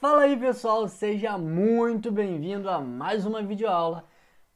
Fala aí pessoal, seja muito bem-vindo a mais uma videoaula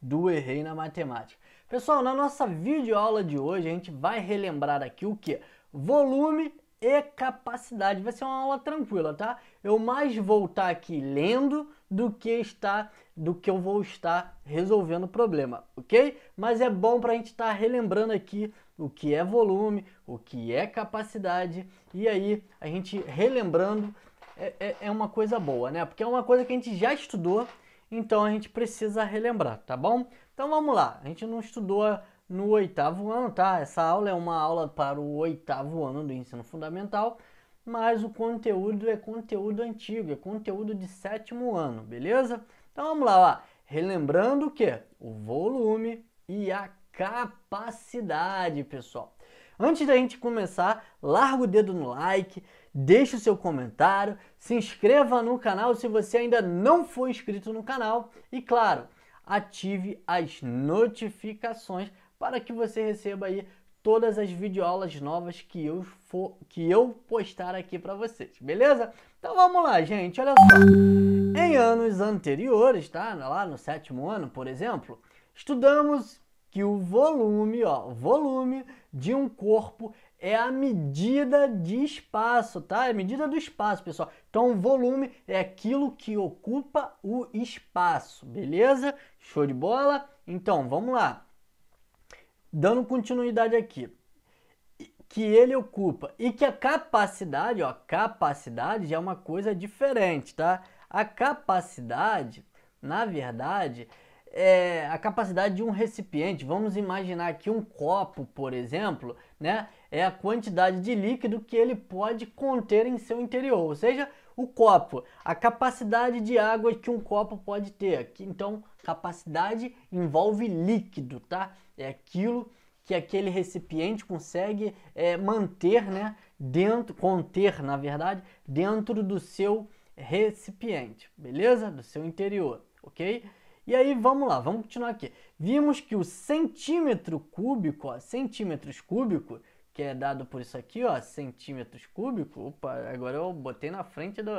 do Errei na Matemática. Pessoal, na nossa videoaula de hoje a gente vai relembrar aqui o que? Volume e capacidade. Vai ser uma aula tranquila, tá? Eu mais vou estar aqui lendo do que estar, do que eu vou estar resolvendo o problema, ok? Mas é bom para a gente estar relembrando aqui o que é volume, o que é capacidade e aí a gente relembrando é, é, é uma coisa boa, né? Porque é uma coisa que a gente já estudou, então a gente precisa relembrar, tá bom? Então vamos lá, a gente não estudou no oitavo ano, tá? Essa aula é uma aula para o oitavo ano do ensino fundamental, mas o conteúdo é conteúdo antigo, é conteúdo de sétimo ano, beleza? Então vamos lá, lá. relembrando o que? O volume e a capacidade, pessoal. Antes da gente começar, larga o dedo no like, deixe o seu comentário, se inscreva no canal se você ainda não for inscrito no canal e, claro, ative as notificações para que você receba aí todas as videoaulas novas que eu for, que eu postar aqui para vocês, beleza? Então vamos lá, gente, olha só. Em anos anteriores, tá? Lá no sétimo ano, por exemplo, estudamos que o volume, ó, volume de um corpo é a medida de espaço, tá? É a medida do espaço, pessoal. Então, o volume é aquilo que ocupa o espaço, beleza? Show de bola? Então, vamos lá. Dando continuidade aqui. Que ele ocupa e que a capacidade, ó, capacidade já é uma coisa diferente, tá? A capacidade, na verdade, é, a capacidade de um recipiente, vamos imaginar que um copo, por exemplo, né, é a quantidade de líquido que ele pode conter em seu interior, ou seja, o copo, a capacidade de água que um copo pode ter. Então, capacidade envolve líquido, tá? É aquilo que aquele recipiente consegue é, manter, né, dentro, conter, na verdade, dentro do seu recipiente, beleza? Do seu interior, ok? E aí vamos lá, vamos continuar aqui. Vimos que o centímetro cúbico, ó, centímetros cúbico, que é dado por isso aqui, ó, centímetros cúbico. Opa, agora eu botei na frente do,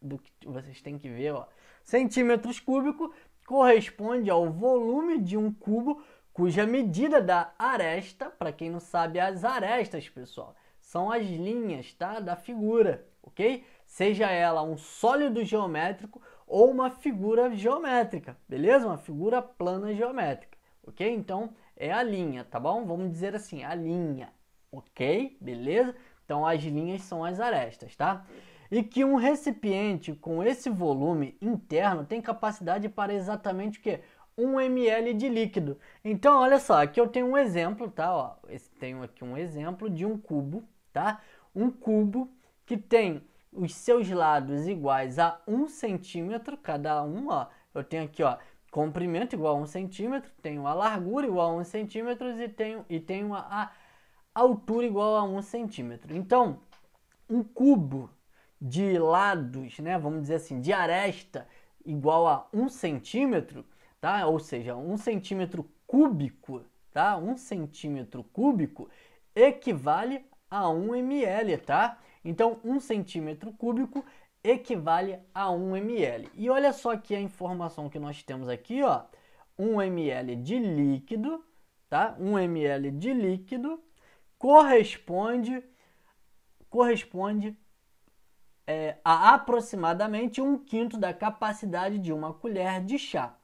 do que vocês têm que ver, ó. Centímetros cúbico corresponde ao volume de um cubo cuja medida da aresta, para quem não sabe, as arestas, pessoal, são as linhas, tá, da figura, ok? Seja ela um sólido geométrico ou uma figura geométrica, beleza? Uma figura plana geométrica, ok? Então é a linha, tá bom? Vamos dizer assim, a linha, ok? Beleza? Então as linhas são as arestas, tá? E que um recipiente com esse volume interno tem capacidade para exatamente o que? 1 ml de líquido. Então, olha só, aqui eu tenho um exemplo, tá? Ó, tenho aqui um exemplo de um cubo, tá? Um cubo que tem os seus lados iguais a um centímetro, cada um, ó, eu tenho aqui, ó, comprimento igual a um centímetro, tenho a largura igual a um centímetro e tenho, e tenho a, a altura igual a um centímetro. Então, um cubo de lados, né, vamos dizer assim, de aresta igual a um centímetro, tá? Ou seja, um centímetro cúbico, tá? Um centímetro cúbico equivale a 1 ml, tá? Então, um centímetro cúbico equivale a 1 ml. E olha só aqui a informação que nós temos aqui, ó. 1 ml de líquido, tá? 1 ml de líquido corresponde corresponde é, a aproximadamente um quinto da capacidade de uma colher de chá.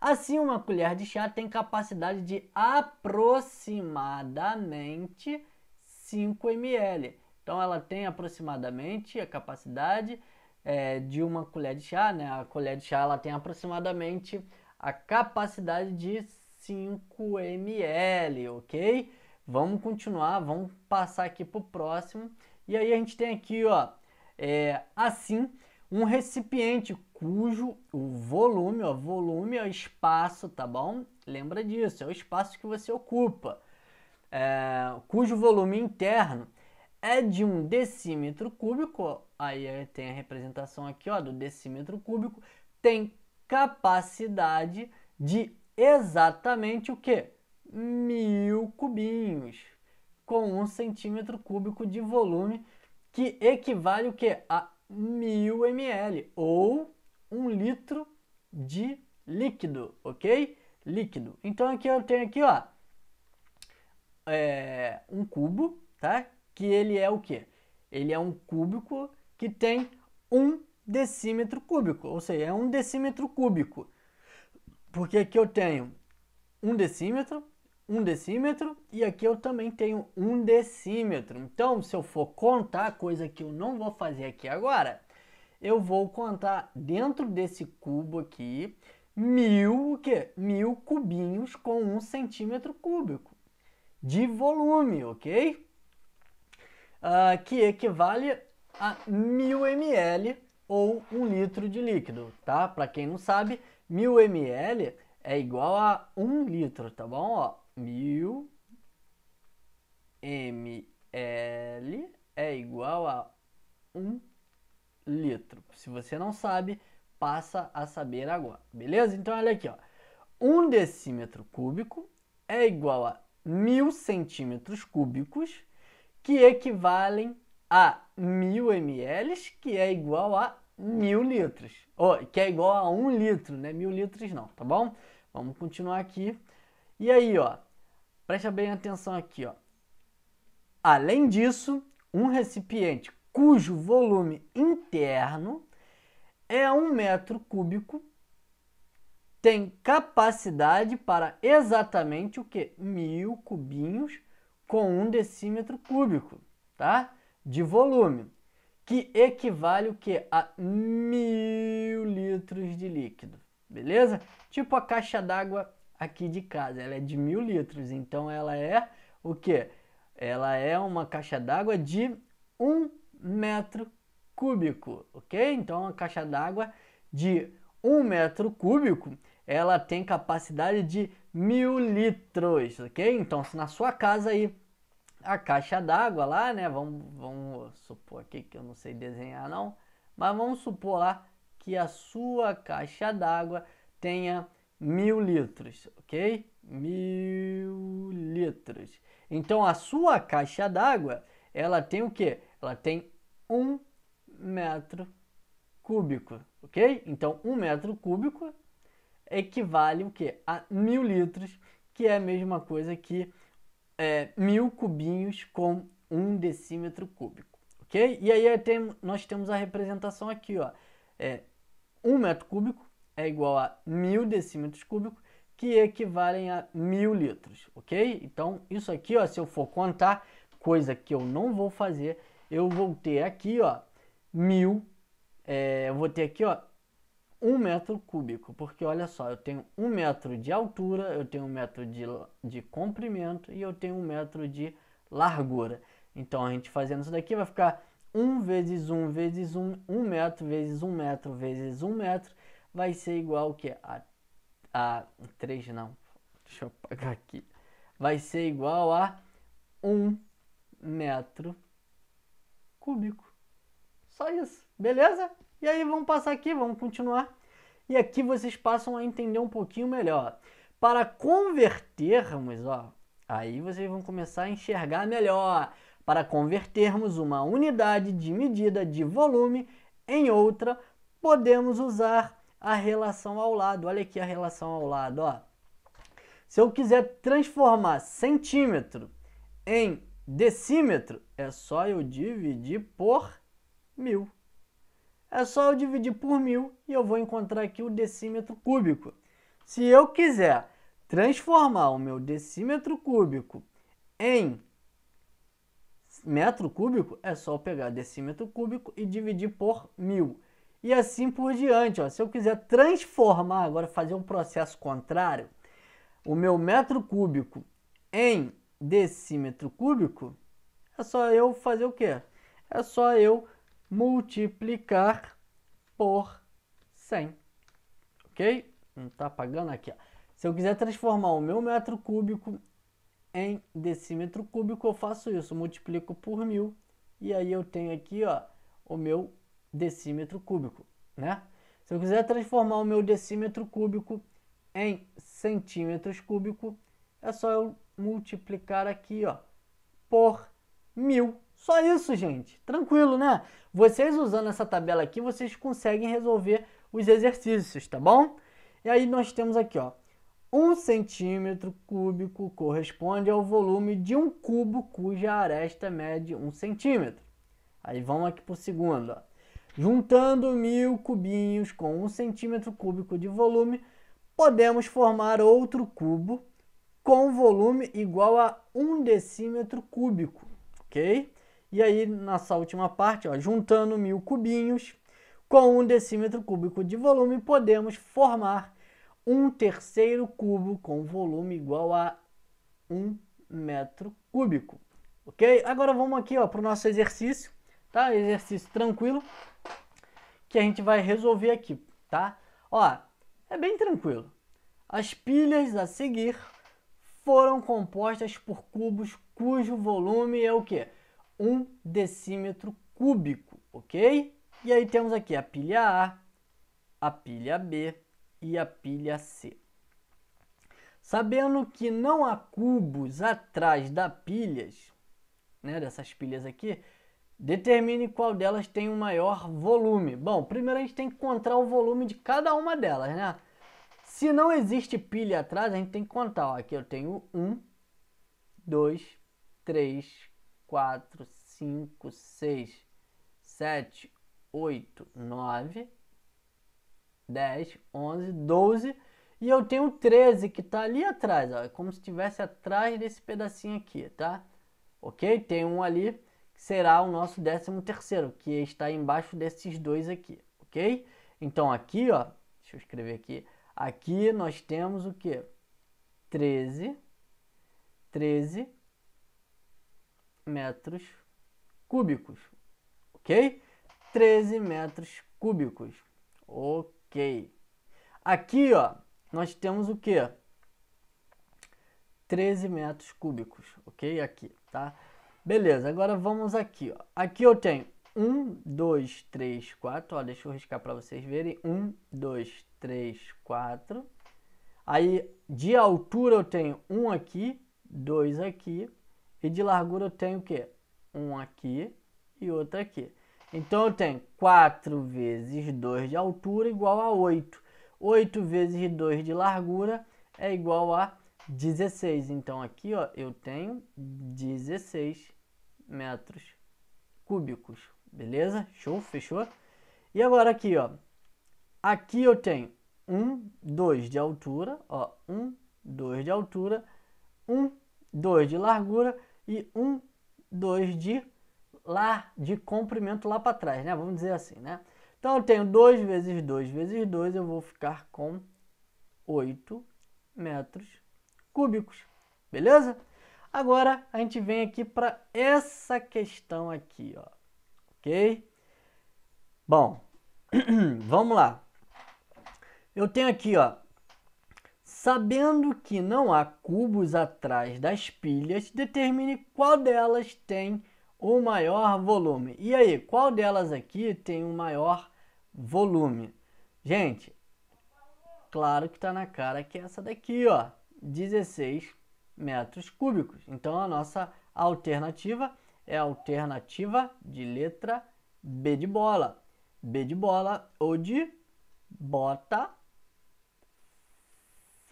Assim, uma colher de chá tem capacidade de aproximadamente 5 ml. Então ela tem aproximadamente a capacidade é, de uma colher de chá, né? A colher de chá ela tem aproximadamente a capacidade de 5 ml, ok? Vamos continuar, vamos passar aqui para o próximo. E aí a gente tem aqui, ó, é, assim, um recipiente cujo o volume, ó, volume é o espaço, tá bom? Lembra disso, é o espaço que você ocupa, é, cujo volume interno é de um decímetro cúbico, aí é, tem a representação aqui ó, do decímetro cúbico, tem capacidade de exatamente o que? Mil cubinhos, com um centímetro cúbico de volume, que equivale o que? A mil ml, ou um litro de líquido, ok? Líquido. Então aqui eu tenho aqui ó, é, um cubo, tá? que ele é o quê? Ele é um cúbico que tem um decímetro cúbico, ou seja, é um decímetro cúbico. Porque aqui eu tenho um decímetro, um decímetro e aqui eu também tenho um decímetro. Então, se eu for contar, coisa que eu não vou fazer aqui agora, eu vou contar dentro desse cubo aqui mil, o quê? mil cubinhos com um centímetro cúbico de volume, ok? uh, que equivale a 1000 ml ou 1 litro de líquido, tá? Para quem não sabe, 1000 ml é igual a 1 litro, tá bom? Ó, 1000 ml é igual a 1 litro. Se você não sabe, passa a saber agora, beleza? Então olha aqui, ó. 1 decímetro cúbico é igual a 1000 centímetros cúbicos que equivalem a 1000 ml, que é igual a 1000 litros, ou que é igual a 1 litro, né? 1000 litros não, tá bom? Vamos continuar aqui. E aí, ó, presta bem atenção aqui, ó. Além disso, um recipiente cujo volume interno é 1 metro cúbico tem capacidade para exatamente o que? Mil cubinhos com um decímetro cúbico, tá? De volume, que equivale o que a mil litros de líquido, beleza? Tipo a caixa d'água aqui de casa, ela é de mil litros, então ela é o que? Ela é uma caixa d'água de um metro cúbico, ok? Então a caixa d'água de um metro cúbico ela tem capacidade de mil litros, ok? Então se na sua casa aí a caixa d'água lá, né? Vamos, vamos supor aqui que eu não sei desenhar não, mas vamos supor lá que a sua caixa d'água tenha mil litros, ok? Mil litros. Então a sua caixa d'água ela tem o quê? Ela tem um metro cúbico, ok? Então um metro cúbico equivale o quê? A mil litros, que é a mesma coisa que é, mil cubinhos com um decímetro cúbico, ok? E aí é tem, nós temos a representação aqui, ó, é, um metro cúbico é igual a mil decímetros cúbicos, que equivalem a mil litros, ok? Então, isso aqui, ó, se eu for contar, coisa que eu não vou fazer, eu vou ter aqui, ó, mil, é, eu vou ter aqui, ó, um metro cúbico, porque olha só, eu tenho um metro de altura, eu tenho um metro de, de comprimento e eu tenho um metro de largura. Então a gente fazendo isso daqui vai ficar 1 vezes 1 vezes 1, 1 metro vezes 1 metro vezes 1 metro, vai ser igual o que? A, a 3 não, deixa eu apagar aqui. Vai ser igual a 1 metro cúbico. Só isso, beleza? E aí vamos passar aqui, vamos continuar. E aqui vocês passam a entender um pouquinho melhor. Para convertermos, ó, aí vocês vão começar a enxergar melhor. Para convertermos uma unidade de medida de volume em outra, podemos usar a relação ao lado. Olha aqui a relação ao lado, ó. Se eu quiser transformar centímetro em decímetro, é só eu dividir por mil é só eu dividir por mil e eu vou encontrar aqui o decímetro cúbico. Se eu quiser transformar o meu decímetro cúbico em metro cúbico, é só eu pegar decímetro cúbico e dividir por mil. E assim por diante. Ó. Se eu quiser transformar, agora fazer um processo contrário, o meu metro cúbico em decímetro cúbico, é só eu fazer o quê? É só eu multiplicar por 100. Ok? Não hum, está apagando aqui. Ó. Se eu quiser transformar o meu metro cúbico em decímetro cúbico, eu faço isso. Multiplico por mil. E aí eu tenho aqui ó, o meu decímetro cúbico. Né? Se eu quiser transformar o meu decímetro cúbico em centímetros cúbico, é só eu multiplicar aqui ó, por mil só isso, gente. Tranquilo, né? Vocês usando essa tabela aqui, vocês conseguem resolver os exercícios, tá bom? E aí nós temos aqui, ó. um centímetro cúbico corresponde ao volume de um cubo cuja aresta mede um centímetro. Aí vamos aqui para o segundo. Ó. Juntando mil cubinhos com um centímetro cúbico de volume, podemos formar outro cubo com volume igual a um decímetro cúbico, ok? E aí, nessa última parte, ó, juntando mil cubinhos com um decímetro cúbico de volume, podemos formar um terceiro cubo com volume igual a um metro cúbico. Ok? Agora vamos aqui para o nosso exercício, tá? Exercício tranquilo que a gente vai resolver aqui, tá? Ó, é bem tranquilo. As pilhas a seguir foram compostas por cubos cujo volume é o quê? um decímetro cúbico, ok? E aí temos aqui a pilha A, a pilha B e a pilha C. Sabendo que não há cubos atrás das pilhas, né, dessas pilhas aqui, determine qual delas tem o maior volume. Bom, primeiro a gente tem que encontrar o volume de cada uma delas, né? Se não existe pilha atrás, a gente tem que contar. Ó, aqui eu tenho 1, 2, 3, quatro, cinco, seis, sete, oito, nove, dez, onze, doze. E eu tenho 13 que está ali atrás, ó, é como se estivesse atrás desse pedacinho aqui, tá? Ok? Tem um ali que será o nosso décimo terceiro, que está embaixo desses dois aqui, ok? Então aqui, ó, deixa eu escrever aqui. Aqui nós temos o que? 13, 13, metros cúbicos, ok? 13 metros cúbicos, ok. Aqui, ó, nós temos o quê? 13 metros cúbicos, ok? Aqui, tá? Beleza, agora vamos aqui, ó. Aqui eu tenho 1, 2, 3, 4, ó, deixa eu riscar para vocês verem. 1, 2, 3, 4. Aí, de altura eu tenho 1 aqui, 2 aqui, e de largura eu tenho o quê? Um aqui e outro aqui. Então eu tenho 4 vezes 2 de altura igual a 8. 8 vezes 2 de largura é igual a 16. Então aqui ó, eu tenho 16 metros cúbicos. Beleza? Show? Fechou? E agora aqui, ó. Aqui eu tenho 1, 2 de altura, ó, 1, 2 de altura, 1, 2 de largura e um, dois de lá, de comprimento lá para trás, né? Vamos dizer assim, né? Então eu tenho 2 vezes 2 vezes 2, eu vou ficar com 8 metros cúbicos, beleza? Agora a gente vem aqui para essa questão aqui, ó. ok? Bom, vamos lá. Eu tenho aqui, ó, Sabendo que não há cubos atrás das pilhas, determine qual delas tem o maior volume. E aí, qual delas aqui tem o maior volume? Gente, claro que está na cara que é essa daqui, ó, 16 metros cúbicos. Então a nossa alternativa é a alternativa de letra B de bola. B de bola ou de bota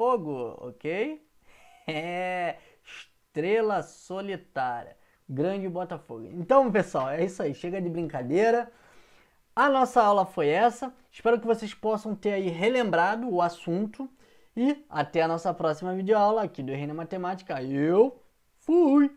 fogo, ok? É, estrela solitária. Grande Botafogo. Então, pessoal, é isso aí. Chega de brincadeira. A nossa aula foi essa. Espero que vocês possam ter aí relembrado o assunto. E até a nossa próxima videoaula aqui do Reino Matemática. Eu fui!